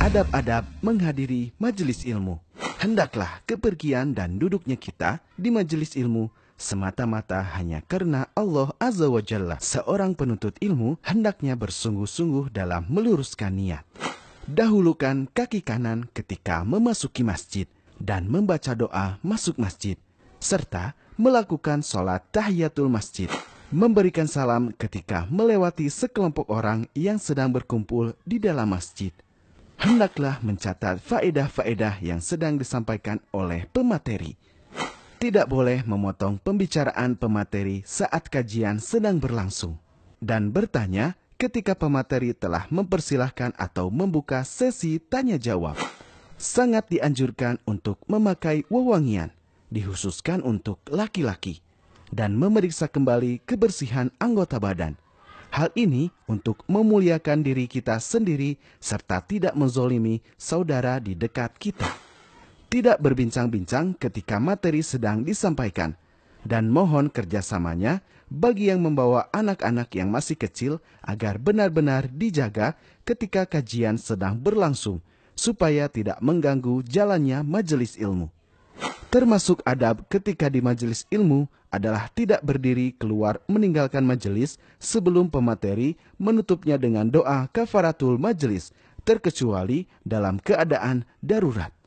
Adab-adab menghadiri majelis ilmu. Hendaklah kepergian dan duduknya kita di majelis ilmu semata-mata hanya karena Allah Azza wa Jalla. Seorang penuntut ilmu hendaknya bersungguh-sungguh dalam meluruskan niat. Dahulukan kaki kanan ketika memasuki masjid dan membaca doa masuk masjid, serta melakukan sholat tahiyatul masjid. Memberikan salam ketika melewati sekelompok orang yang sedang berkumpul di dalam masjid hendaklah mencatat faedah-faedah yang sedang disampaikan oleh pemateri. Tidak boleh memotong pembicaraan pemateri saat kajian sedang berlangsung. Dan bertanya ketika pemateri telah mempersilahkan atau membuka sesi tanya-jawab. Sangat dianjurkan untuk memakai wewangian, dihususkan untuk laki-laki, dan memeriksa kembali kebersihan anggota badan Hal ini untuk memuliakan diri kita sendiri serta tidak menzolimi saudara di dekat kita. Tidak berbincang-bincang ketika materi sedang disampaikan. Dan mohon kerjasamanya bagi yang membawa anak-anak yang masih kecil agar benar-benar dijaga ketika kajian sedang berlangsung supaya tidak mengganggu jalannya majelis ilmu termasuk adab ketika di majelis ilmu adalah tidak berdiri keluar meninggalkan majelis sebelum pemateri menutupnya dengan doa kafaratul majelis, terkecuali dalam keadaan darurat.